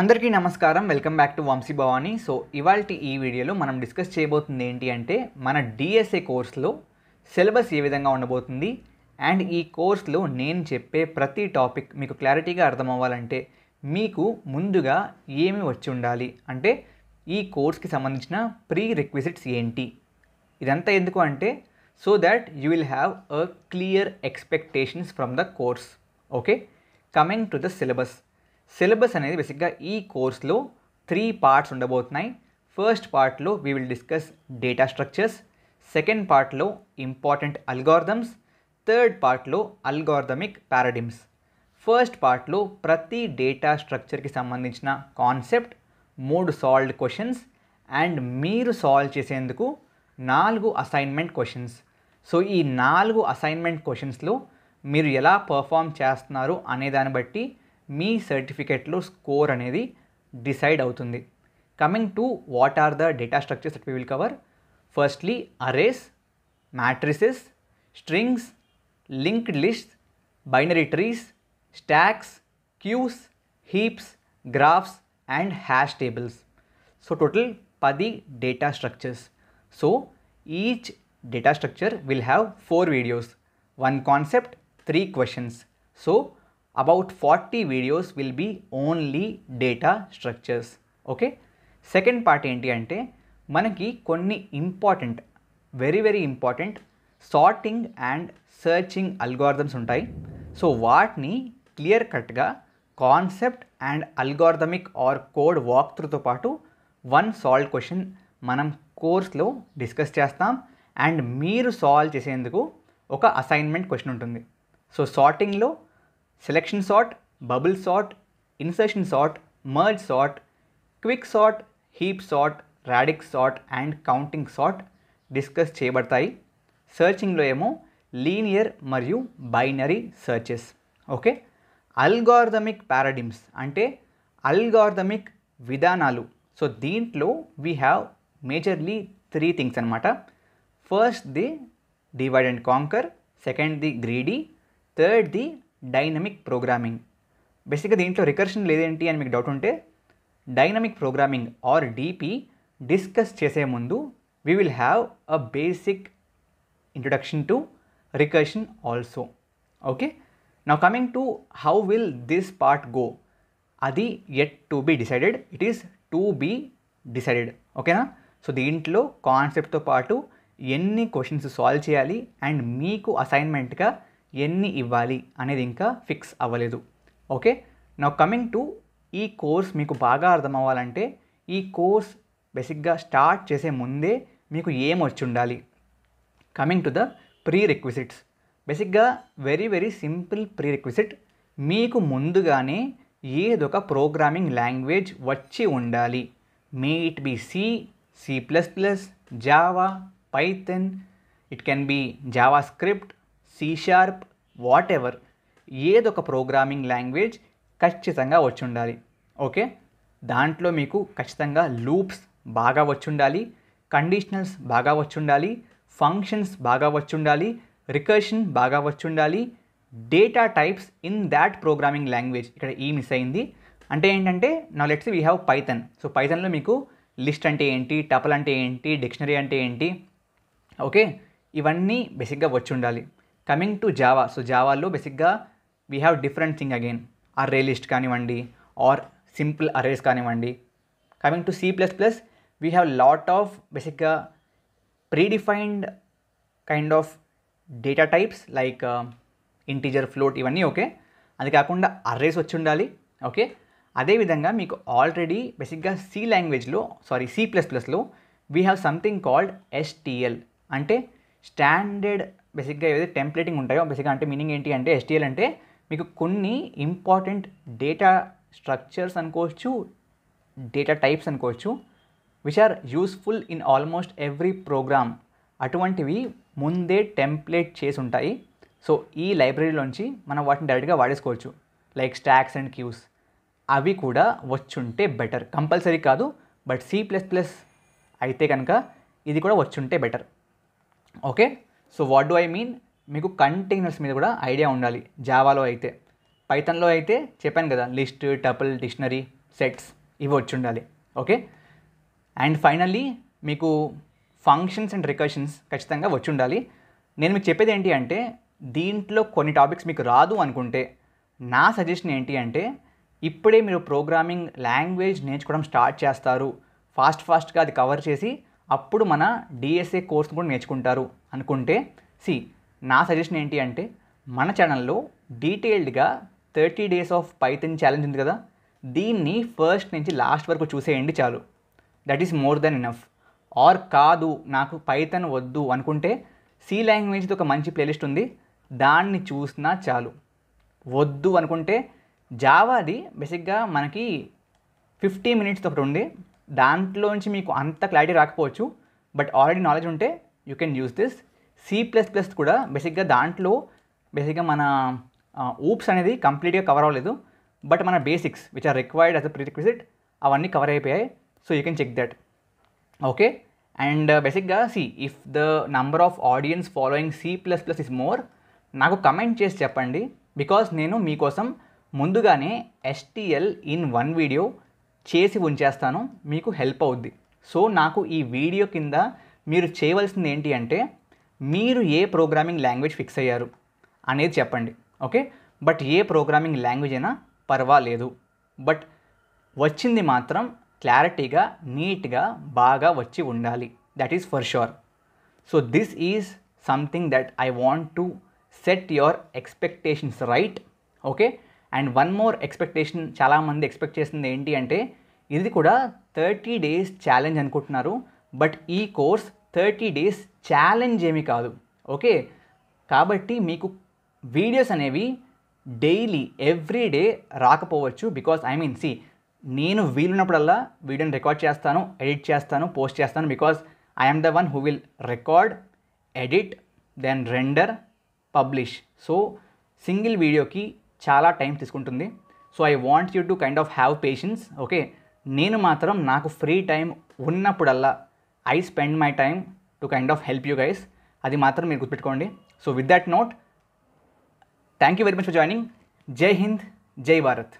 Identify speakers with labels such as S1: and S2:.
S1: అందరికీ నమస్కారం welcome back to Vamshi Bhavani so ఇవాళ ఈ వీడియోలో మనం డిస్కస్ చేయబోతుంది ఏంటి అంటే మన డిఎస్ఏ కోర్స్లో సిలబస్ ఏ విధంగా ఉండబోతుంది అండ్ ఈ కోర్స్లో నేను చెప్పే ప్రతి టాపిక్ మీకు క్లారిటీగా అర్థం అవ్వాలంటే మీకు ముందుగా ఏమి వచ్చి ఉండాలి అంటే ఈ కోర్స్కి సంబంధించిన ప్రీ రిక్విజిట్స్ ఏంటి ఇదంతా ఎందుకు అంటే so that you will have a clear expectations from the course okay coming to the syllabus syllabus అనేది బేసిక్గా ఈ కోర్స్లో త్రీ పార్ట్స్ ఉండబోతున్నాయి ఫస్ట్ పార్ట్లో we will discuss data structures second పార్ట్లో ఇంపార్టెంట్ అల్గార్థమ్స్ థర్డ్ పార్ట్లో అల్గార్థమిక్ పారాడిమ్స్ ఫస్ట్ పార్ట్లో ప్రతి డేటా స్ట్రక్చర్కి సంబంధించిన కాన్సెప్ట్ మూడు సాల్వ్డ్ క్వశ్చన్స్ అండ్ మీరు సాల్వ్ చేసేందుకు నాలుగు అసైన్మెంట్ క్వశ్చన్స్ సో ఈ నాలుగు అసైన్మెంట్ క్వశ్చన్స్లో మీరు ఎలా పర్ఫామ్ చేస్తున్నారు అనే దాన్ని బట్టి మీ సర్టిఫికేట్లో స్కోర్ అనేది డిసైడ్ అవుతుంది coming to what are the data structures that we will cover firstly arrays matrices strings linked list binary trees stacks queues heaps graphs and hash tables so total పది data structures so each data structure will have four videos one concept three questions so about forty videos will be only data structures okay second part ఏంటి అంటే మనకి కొన్ని important very very important sorting and searching algorithms ఉంటాయి so వాటిని clear కట్గా concept and algorithmic or code walk త్రూతో పాటు one solve question మనం కోర్స్లో డిస్కస్ చేస్తాం అండ్ మీరు సాల్వ్ చేసేందుకు ఒక అసైన్మెంట్ క్వశ్చన్ ఉంటుంది సో సార్టింగ్లో selection sort bubble sort insertion sort merge sort quick sort heap sort radix sort and counting sort discuss చేయబడతాయి సర్చింగ్లో ఏమో లీనియర్ మరియు binary searches okay algorithmic paradigms అంటే అల్గార్థమిక్ విధానాలు సో దీంట్లో we have majorly three things అనమాట first the divide and conquer second the greedy third the dynamic programming బేసిక్గా దీంట్లో రికర్షన్ లేదేంటి అని మీకు డౌట్ ఉంటే dynamic programming are DP discuss చేసే ముందు we will have a basic introduction to recursion also okay నా coming to how will this part go అది yet to be decided it is to be decided ఓకేనా so దీంట్లో కాన్సెప్ట్తో పాటు ఎన్ని questions solve చేయాలి అండ్ మీకు అసైన్మెంట్గా ఎన్ని ఇవ్వాలి అనేది ఇంకా ఫిక్స్ అవ్వలేదు ఓకే నా కమింగ్ టు ఈ కోర్స్ మీకు బాగా అర్థం అవ్వాలంటే ఈ కోర్స్ బేసిక్గా స్టార్ట్ చేసే ముందే మీకు ఏం వచ్చి ఉండాలి coming to the prerequisites బేసిక్గా very very simple prerequisite మీకు ముందుగానే ఏదొక ప్రోగ్రామింగ్ లాంగ్వేజ్ వచ్చి ఉండాలి may it be C C plus plus Java Python it can be JavaScript C sharp whatever ఏదొక ప్రోగ్రామింగ్ లాంగ్వేజ్ ఖచ్చితంగా వచ్చి ఉండాలి ఓకే దాంట్లో మీకు ఖచ్చితంగా లూప్స్ బాగా వచ్చుండాలి కండిషనల్స్ బాగా వచ్చుండాలి ఫంక్షన్స్ బాగా వచ్చుండాలి రికర్షన్ బాగా వచ్చుండాలి data types in that programming language ఇక్కడ ఈ e మిస్ అయింది అంటే ఏంటంటే నా let's we have Python so పైథన్లో మీకు లిస్ట్ అంటే ఏంటి టపల్ అంటే ఏంటి డిక్షనరీ అంటే ఏంటి ఓకే ఇవన్నీ బేసిక్గా వచ్చి ఉండాలి కమింగ్ టు జావా సో జావాలో బేసిక్గా we have different thing again array list కానివ్వండి ఆర్ సింపుల్ అరేస్ కానివ్వండి coming to C plus plus we have lot of బేసిక్గా predefined kind of data types like integer float ఇవన్నీ okay అది కాకుండా arrays వచ్చి ఉండాలి ఓకే అదేవిధంగా మీకు ఆల్రెడీ బేసిక్గా సి లాంగ్వేజ్లో సారీ సి ప్లస్ ప్లస్లో we have something called STL అంటే స్టాండర్డ్ బేసిక్గా ఏదైతే టెంప్లేటింగ్ ఉంటాయో బేసిక్గా అంటే మీనింగ్ ఏంటి అంటే ఎస్టీఎల్ అంటే మీకు కొన్ని ఇంపార్టెంట్ డేటా స్ట్రక్చర్స్ అనుకోవచ్చు డేటా టైప్స్ అనుకోవచ్చు which are useful in almost every program అటువంటివి ముందే టెంప్లేట్ చేసి ఉంటాయి సో ఈ లైబ్రరీలోంచి మనం వాటిని డైరెక్ట్గా వాడేసుకోవచ్చు లైక్ స్టాక్స్ అండ్ క్యూస్ అవి కూడా వచ్చుంటే బెటర్ కంపల్సరీ కాదు బట్ సి ప్లస్ ప్లస్ అయితే కనుక ఇది కూడా వచ్చుంటే better okay so what do I mean మీకు కంటైనర్స్ మీద కూడా ఐడియా ఉండాలి జావాలో అయితే పైథన్లో అయితే చెప్పాను కదా లిస్ట్ టపుల్ డిక్షనరీ సెట్స్ ఇవి వచ్చి ఉండాలి ఓకే అండ్ ఫైనల్లీ మీకు ఫంక్షన్స్ అండ్ రికర్షన్స్ ఖచ్చితంగా వచ్చి ఉండాలి నేను మీకు చెప్పేది ఏంటి అంటే దీంట్లో కొన్ని టాపిక్స్ మీకు రాదు అనుకుంటే నా సజెషన్ ఏంటి అంటే ఇప్పుడే మీరు ప్రోగ్రామింగ్ లాంగ్వేజ్ నేర్చుకోవడం స్టార్ట్ చేస్తారు ఫాస్ట్ ఫాస్ట్గా అది కవర్ చేసి అప్పుడు మన డిఎస్ఏ కోర్స్ కూడా నేర్చుకుంటారు అనుకుంటే సి నా సజెషన్ ఏంటి అంటే మన ఛానల్లో డీటెయిల్డ్గా thirty days of Python challenge ఉంది కదా దీన్ని ఫస్ట్ నుంచి లాస్ట్ వరకు చూసేయండి చాలు that is more than enough or కాదు నాకు పైథన్ వద్దు అనుకుంటే సి లాంగ్వేజ్ది ఒక మంచి ప్లేలిస్ట్ ఉంది దాన్ని చూసినా చాలు వద్దు అనుకుంటే జావాది బేసిక్గా మనకి ఫిఫ్టీ మినిట్స్ ఒకటి ఉండే దాంట్లోంచి మీకు అంత క్లారిటీ రాకపోవచ్చు బట్ ఆల్రెడీ నాలెడ్జ్ ఉంటే you can use this C plus plus కూడా బేసిక్గా దాంట్లో బేసిక్గా మన ఊప్స్ అనేది కంప్లీట్గా కవర్ అవ్వలేదు బట్ మన basics which are required as a requisite అవన్నీ కవర్ అయిపోయాయి so you can check that okay and బేసిక్గా C if the number of audience following C plus plus is more నాకు కమెంట్ చేసి చెప్పండి బికాస్ నేను మీకోసం ముందుగానే ఎస్టిఎల్ ఇన్ వన్ వీడియో చేసి ఉంచేస్తాను మీకు హెల్ప్ అవుద్ది సో నాకు ఈ వీడియో కింద మీరు చేయవలసింది ఏంటి అంటే మీరు ఏ ప్రోగ్రామింగ్ లాంగ్వేజ్ ఫిక్స్ అయ్యారు అనేది చెప్పండి okay but a programming language అయినా పర్వాలేదు బట్ వచ్చింది మాత్రం క్లారిటీగా నీట్గా బాగా వచ్చి ఉండాలి that is for sure so this is something that I want to set your expectations right okay and one more expectation చాలామంది ఎక్స్పెక్ట్ చేసింది ఏంటి అంటే ఇది కూడా థర్టీ డేస్ ఛాలెంజ్ అనుకుంటున్నారు బట్ ఈ కోర్స్ థర్టీ డేస్ ఛాలెంజ్ ఏమీ కాదు ఓకే కాబట్టి మీకు వీడియోస్ అనేవి డైలీ ఎవ్రీ డే రాకపోవచ్చు బికాస్ ఐ మీన్ సి నేను వీలున్నప్పుడల్లా వీడియోని రికార్డ్ చేస్తాను ఎడిట్ చేస్తాను పోస్ట్ చేస్తాను because I'm the one who will record edit then render publish so single వీడియోకి చాలా టైం తీసుకుంటుంది so I want you to kind of have patience okay నేను మాత్రం నాకు ఫ్రీ టైం ఉన్నప్పుడల్లా I spend my time to kind of help you guys అది మాత్రం మీరు గుర్తుపెట్టుకోండి so with that note thank you very much for joining జై హింద్ జై భారత్